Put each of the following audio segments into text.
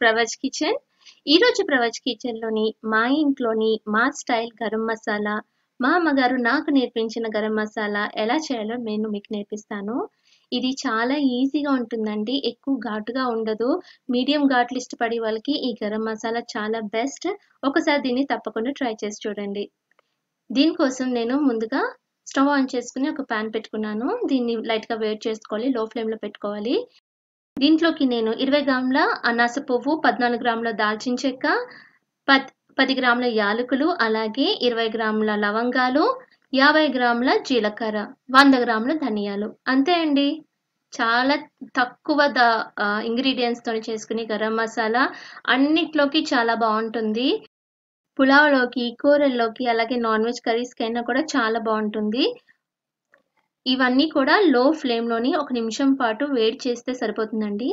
ప్రవచ్ kitchen ఈరోజు kitchen కిచెన్లోని మా ఇంట్లోని మా స్టైల్ గరం మసాలా మా అమ్మగారు నాకు నేర్పించిన గరం మసాలా ఎలా చేయాలో నేను మీకు నేర్పిస్తాను ఇది చాలా ఈజీగా ఉంటుందండి ఎక్కువ ఘాటుగా ఉండదు మీడియం ఘాట్లు ఇష్టపడే వాళ్ళకి ఈ గరం మసాలా చాలా బెస్ట్ ఒకసారి దీన్ని తప్పకుండా ట్రై చేసి చూడండి దీనికోసం నేను ముందుగా స్టవ్ ఆన్ చేసుకుని ఒక ప్యాన్ పెట్టుకున్నాను దీన్ని లైట్గా వేడి చేసుకోవాలి లో ఫ్లేమ్లో పెట్టుకోవాలి దీంట్లోకి నేను ఇరవై గ్రాముల అనాస పువ్వు పద్నాలుగు గ్రాముల దాల్చిన చెక్క పద్ పది గ్రాముల యాలకులు అలాగే ఇరవై గ్రాముల లవంగాలు యాభై గ్రాముల జీలకర్ర వంద గ్రాముల ధనియాలు అంతే అండి చాలా తక్కువ ద తో చేసుకుని గరం మసాలా అన్నిట్లోకి చాలా బాగుంటుంది పులావ్లోకి కూరల్లోకి అలాగే నాన్ వెజ్ కర్రీస్కైనా కూడా చాలా బాగుంటుంది ఇవన్నీ కూడా లో ఫ్లేమ్లోని ఒక నిమిషం పాటు వేడి చేస్తే సరిపోతుందండి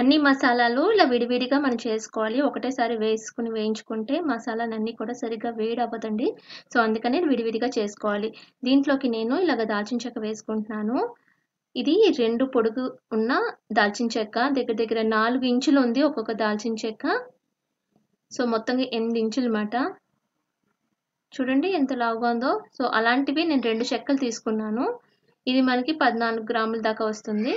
అన్ని మసాలాలు ఇలా విడివిడిగా మనం చేసుకోవాలి ఒకటేసారి వేసుకుని వేయించుకుంటే మసాలాలన్నీ కూడా సరిగ్గా వేడి అవ్వదండి సో అందుకని విడివిడిగా చేసుకోవాలి దీంట్లోకి నేను ఇలాగ దాల్చిన చెక్క వేసుకుంటున్నాను ఇది రెండు పొడుగు ఉన్న దాల్చిన చెక్క దగ్గర దగ్గర నాలుగు ఇంచులు ఉంది ఒక్కొక్క దాల్చిన చెక్క సో మొత్తంగా ఎనిమిది ఇంచులు అన్నమాట చూడండి ఎంత లావుగా ఉందో సో అలాంటివి నేను రెండు చెక్కలు తీసుకున్నాను ఇది మనకి పద్నాలుగు గ్రాముల దాకా వస్తుంది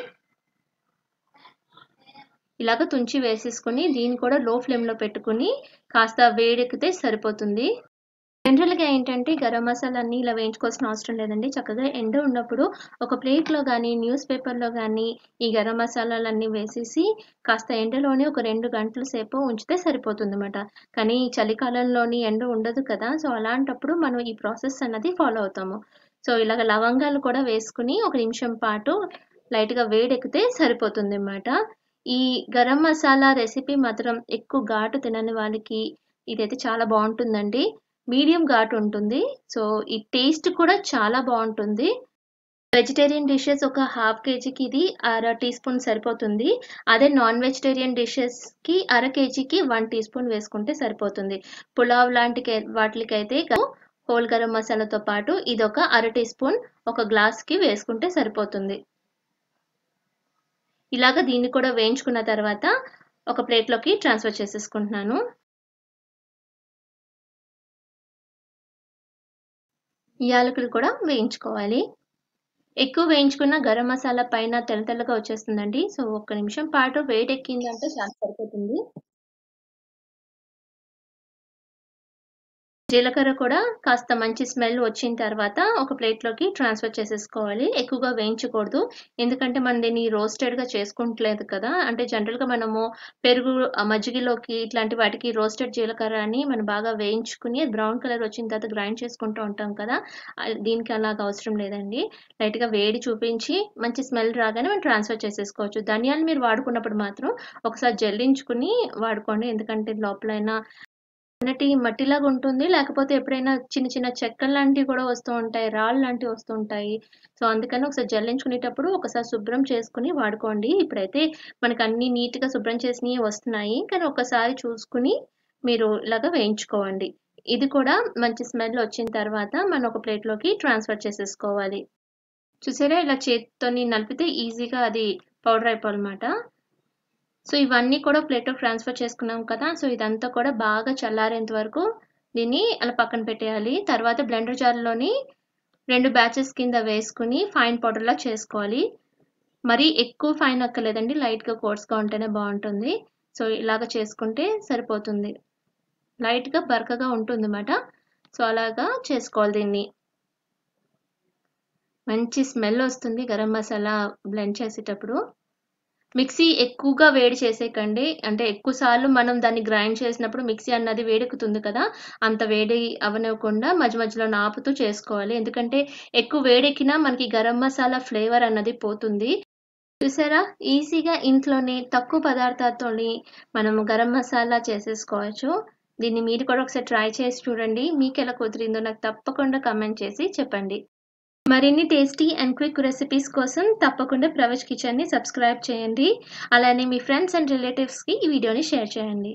ఇలాగ తుంచి వేసేసుకొని దీన్ని కూడా లో ఫ్లేమ్లో పెట్టుకుని కాస్త వేడెక్కితే సరిపోతుంది జనరల్గా ఏంటంటే గరం మసాలా అన్ని ఇలా వేయించుకోవాల్సిన అవసరం లేదండి చక్కగా ఎండ ఉన్నప్పుడు ఒక ప్లేట్లో కానీ న్యూస్ పేపర్లో కానీ ఈ గరం మసాలాలన్నీ వేసేసి కాస్త ఎండలోనే ఒక రెండు గంటల సేపు ఉంచితే సరిపోతుందన్నమాట కానీ చలికాలంలోని ఎండ ఉండదు కదా సో అలాంటప్పుడు మనం ఈ ప్రాసెస్ అన్నది ఫాలో అవుతాము సో ఇలాగ లవంగాలు కూడా వేసుకుని ఒక నిమిషం పాటు లైట్గా వేడెక్కితే సరిపోతుంది అన్నమాట ఈ గరం మసాలా రెసిపీ మాత్రం ఎక్కువ ఘాటు తినని వాళ్ళకి ఇదైతే చాలా బాగుంటుందండి మీడియం ఘాట్ ఉంటుంది సో ఈ టేస్ట్ కూడా చాలా బాగుంటుంది వెజిటేరియన్ డిషెస్ ఒక హాఫ్ కేజీకి ఇది అర టీ స్పూన్ సరిపోతుంది అదే నాన్ వెజిటేరియన్ డిషెస్కి అర కేజీకి వన్ టీ స్పూన్ వేసుకుంటే సరిపోతుంది పులావ్ లాంటి వాటికైతే హోల్ గరం మసాలాతో పాటు ఇది ఒక అర టీ స్పూన్ ఒక గ్లాస్కి వేసుకుంటే సరిపోతుంది ఇలాగ దీన్ని కూడా వేయించుకున్న తర్వాత ఒక ప్లేట్లోకి ట్రాన్స్ఫర్ చేసేసుకుంటున్నాను యాలకులు కూడా వేయించుకోవాలి ఎక్కువ వేయించుకున్న గరం మసాలా పైన తెల్ల తెల్లగా వచ్చేస్తుందండి సో ఒక్క నిమిషం పాటు వేడెక్కిందంటే చాలా సరిపోతుంది జీలకర్ర కూడా కాస్త మంచి స్మెల్ వచ్చిన తర్వాత ఒక ప్లేట్లోకి ట్రాన్స్ఫర్ చేసేసుకోవాలి ఎక్కువగా వేయించకూడదు ఎందుకంటే మనం దీన్ని రోస్టెడ్గా చేసుకుంటలేదు కదా అంటే జనరల్గా మనము పెరుగు మజ్జిగలోకి ఇట్లాంటి వాటికి రోస్టెడ్ జీలకర్ర అని మనం బాగా వేయించుకుని బ్రౌన్ కలర్ వచ్చిన తర్వాత గ్రైండ్ చేసుకుంటూ ఉంటాం కదా దీనికి అలాగ అవసరం లేదండి లైట్గా వేడి చూపించి మంచి స్మెల్ రాగానే మనం ట్రాన్స్ఫర్ చేసేసుకోవచ్చు ధనియాలు మీరు వాడుకున్నప్పుడు మాత్రం ఒకసారి జల్లించుకుని వాడుకోండి ఎందుకంటే లోపలైనా అన్నటి మట్టిలాగా ఉంటుంది లేకపోతే ఎప్పుడైనా చిన్న చిన్న చెక్కలు లాంటివి కూడా వస్తూ ఉంటాయి రాళ్ళు లాంటివి వస్తూ ఉంటాయి సో అందుకని ఒకసారి జల్లించుకునేటప్పుడు ఒకసారి శుభ్రం చేసుకుని వాడుకోండి ఇప్పుడైతే మనకు అన్ని నీట్గా శుభ్రం చేసినవి వస్తున్నాయి కానీ ఒకసారి చూసుకుని మీరు ఇలాగా వేయించుకోవండి ఇది కూడా మంచి స్మెల్ వచ్చిన తర్వాత మనం ఒక ప్లేట్లోకి ట్రాన్స్ఫర్ చేసేసుకోవాలి చూసారా ఇలా చేతితోని నలిపితే ఈజీగా అది పౌడర్ అయిపోవాలన్నమాట సో ఇవన్నీ కూడా ప్లేట్లో ట్రాన్స్ఫర్ చేసుకున్నాం కదా సో ఇదంతా కూడా బాగా చల్లారేంత వరకు దీన్ని అలా పక్కన పెట్టేయాలి తర్వాత బ్లెండర్ జార్లోని రెండు బ్యాచెస్ కింద వేసుకుని ఫైన్ పౌడర్లా చేసుకోవాలి మరి ఎక్కువ ఫైన్ అక్కర్లేదండి లైట్గా కోర్స్గా ఉంటేనే బాగుంటుంది సో ఇలాగ చేసుకుంటే సరిపోతుంది లైట్గా బరకగా ఉంటుంది అన్నమాట సో అలాగా చేసుకోవాలి దీన్ని మంచి స్మెల్ వస్తుంది గరం మసాలా బ్లెండ్ చేసేటప్పుడు మిక్సీ ఎక్కువగా వేడి చేసేకండి అంటే ఎక్కువసార్లు మనం దాన్ని గ్రైండ్ చేసినప్పుడు మిక్సీ అన్నది వేడెక్కుతుంది కదా అంత వేడి అవనివ్వకుండా మధ్య మధ్యలో నాపుతూ చేసుకోవాలి ఎందుకంటే ఎక్కువ వేడెక్కినా మనకి గరం మసాలా ఫ్లేవర్ అన్నది పోతుంది చూసారా ఈజీగా ఇంట్లోనే తక్కువ పదార్థాలతోని మనం గరం మసాలా చేసేసుకోవచ్చు దీన్ని మీరు కూడా ఒకసారి ట్రై చేసి చూడండి మీకు ఎలా కుదిరిందో నాకు తప్పకుండా కమెంట్ చేసి చెప్పండి మరిన్ని టేస్టీ అండ్ క్విక్ రెసిపీస్ కోసం తప్పకుండా ప్రవేశ్ కిచెన్ని సబ్స్క్రైబ్ చేయండి అలానే మీ ఫ్రెండ్స్ అండ్ రిలేటివ్స్కి ఈ వీడియోని షేర్ చేయండి